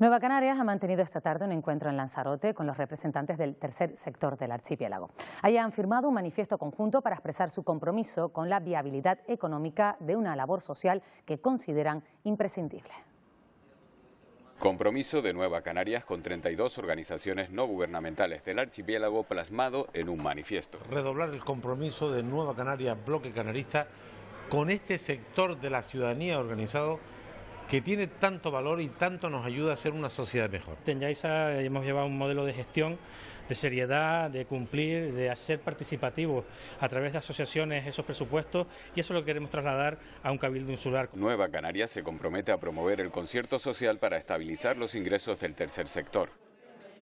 Nueva Canarias ha mantenido esta tarde un encuentro en Lanzarote con los representantes del tercer sector del archipiélago. Allí han firmado un manifiesto conjunto para expresar su compromiso con la viabilidad económica de una labor social que consideran imprescindible. Compromiso de Nueva Canarias con 32 organizaciones no gubernamentales del archipiélago plasmado en un manifiesto. Redoblar el compromiso de Nueva Canarias Bloque Canarista con este sector de la ciudadanía organizado que tiene tanto valor y tanto nos ayuda a ser una sociedad mejor. En hemos llevado un modelo de gestión, de seriedad, de cumplir, de hacer participativos a través de asociaciones esos presupuestos y eso lo queremos trasladar a un cabildo insular. Nueva Canarias se compromete a promover el concierto social para estabilizar los ingresos del tercer sector.